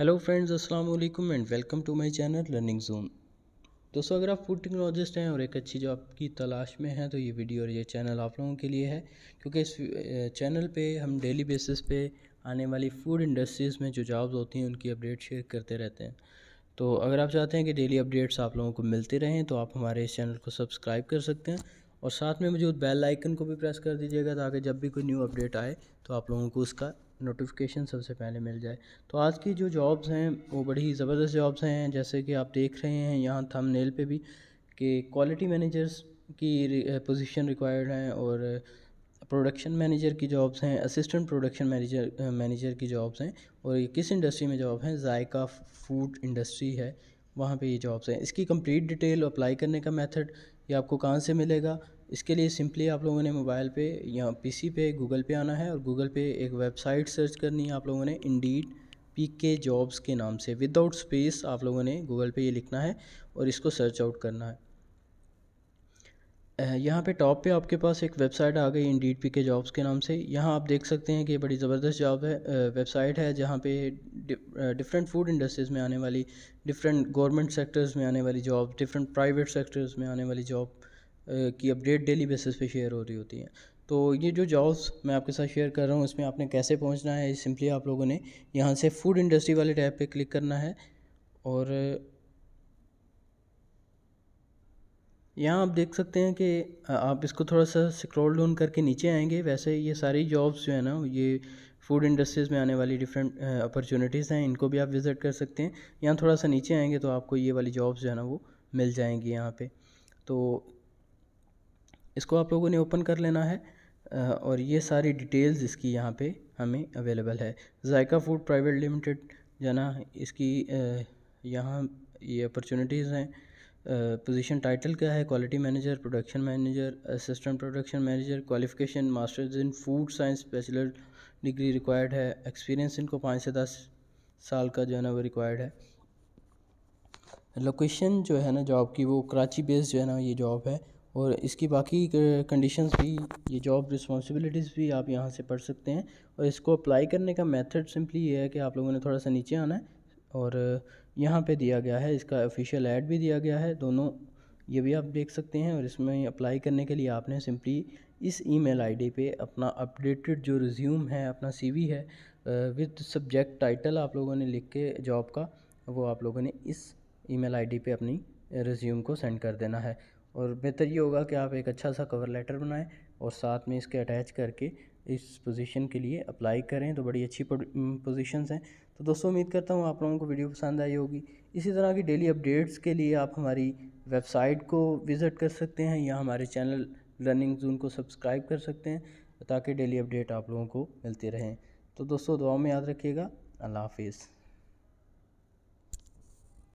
hello friends अस्सलाम वालेकुम and welcome to my channel learning zone दोस्तों अगर आप फूड टेक्नोलॉजिस्ट हैं और एक अच्छी जॉब की तलाश में हैं तो ये वीडियो और ये चैनल आप लोगों के लिए है क्योंकि इस चैनल पे हम डेली बेसिस पे आने वाली फूड इंडस्ट्रीज़ में जो जॉब्स होती हैं उनकी अपडेट शेयर करते रहते हैं तो अगर आप चाहते हैं कि डेली अपडेट्स आप लोगों को मिलते रहें तो आप हमारे इस चैनल को सब्सक्राइब कर सकते हैं और साथ में मौजूद बेल आइकन को भी प्रेस कर दीजिएगा ताकि जब भी कोई न्यू अपडेट आए तो आप लोगों को उसका नोटिफिकेशन सबसे पहले मिल जाए तो आज की जो जॉब्स हैं वो बड़ी ही ज़बरदस्त जॉब्स हैं जैसे कि आप देख रहे हैं यहाँ थंबनेल पे भी कि क्वालिटी मैनेजर्स की पोजीशन रिक्वायर्ड eh, हैं और प्रोडक्शन मैनेजर की जॉब्स हैं असिस्टेंट प्रोडक्शन मैनेजर मैनेजर की जॉब्स हैं और ये किस इंडस्ट्री में जॉब हैं जायका फूड इंडस्ट्री है वहाँ पे ये जॉब्स हैं इसकी कंप्लीट डिटेल अप्लाई करने का मेथड ये आपको कहाँ से मिलेगा इसके लिए सिंपली आप लोगों ने मोबाइल पे या पीसी पे गूगल पे आना है और गूगल पे एक वेबसाइट सर्च करनी है आप लोगों ने इंडीड पी के जॉब्स के नाम से विदाउट स्पेस आप लोगों ने गूगल पे ये लिखना है और इसको सर्च आउट करना है यहाँ पे टॉप पे आपके पास एक वेबसाइट आ गई इंडीड पी के जॉब्स के नाम से यहाँ आप देख सकते हैं कि बड़ी ज़बरदस्त जॉब है वेबसाइट है जहाँ पे डिफरेंट फूड इंडस्ट्रीज़ में आने वाली डिफरेंट गवर्नमेंट सेक्टर्स में आने वाली जॉब डिफरेंट प्राइवेट सेक्टर्स में आने वाली जॉब की अपडेट डेली बेसिस पे शेयर हो रही होती है तो ये जो जॉब्स मैं आपके साथ शेयर कर रहा हूँ इसमें आपने कैसे पहुँचना है सिंपली आप लोगों ने यहाँ से फूड इंडस्ट्री वाले टैब पर क्लिक करना है और यहाँ आप देख सकते हैं कि आप इसको थोड़ा सा स्क्रॉल डाउन करके नीचे आएंगे वैसे ये सारी जॉब्स जो है ना ये फूड इंडस्ट्रीज़ में आने वाली डिफरेंट अपॉर्चुनिटीज़ हैं इनको भी आप विज़िट कर सकते हैं यहाँ थोड़ा सा नीचे आएंगे तो आपको ये वाली जॉब्स जो है ना वो मिल जाएंगी यहाँ पे तो इसको आप लोगों ने ओपन कर लेना है और ये सारी डिटेल्स इसकी यहाँ पर हमें अवेलेबल है जायका फूड प्राइवेट लिमिटेड जो है ना इसकी यहाँ ये अपॉर्चुनिटीज़ हैं पोजीशन टाइटल क्या है quality manager production manager assistant production manager qualification masters in food science bachelor degree required है एक्सपीरियंस इनको पाँच से दस साल का जो है ना वो रिक्वायर्ड है लोकेशन जो है ना जॉब की वो कराची बेस्ड जो है ना ये जॉब है और इसकी बाकी कंडीशंस भी ये जॉब रिस्पॉन्सिबिलिटीज़ भी आप यहाँ से पढ़ सकते हैं और इसको अप्लाई करने का मेथड सिंपली ये है कि आप लोगों ने थोड़ा सा नीचे आना है और यहाँ पे दिया गया है इसका ऑफिशियल ऐड भी दिया गया है दोनों ये भी आप देख सकते हैं और इसमें अप्लाई करने के लिए आपने सिंपली इस ईमेल आईडी पे अपना अपडेटेड जो रिज्यूम है अपना सीवी है विद सब्जेक्ट टाइटल आप लोगों ने लिख के जॉब का वो आप लोगों ने इस ईमेल आईडी पे अपनी रिज्यूम को सेंड कर देना है और बेहतर ये होगा कि आप एक अच्छा सा कवर लेटर बनाएं और साथ में इसके अटैच करके इस पोजीशन के लिए अप्लाई करें तो बड़ी अच्छी पोजीशंस हैं तो दोस्तों उम्मीद करता हूँ आप लोगों को वीडियो पसंद आई होगी इसी तरह की डेली अपडेट्स के लिए आप हमारी वेबसाइट को विज़िट कर सकते हैं या हमारे चैनल लर्निंग जून को सब्सक्राइब कर सकते हैं ताकि डेली अपडेट आप लोगों को मिलते रहें तो दोस्तों दुआ में याद रखिएगा अल्लाह हाफिज़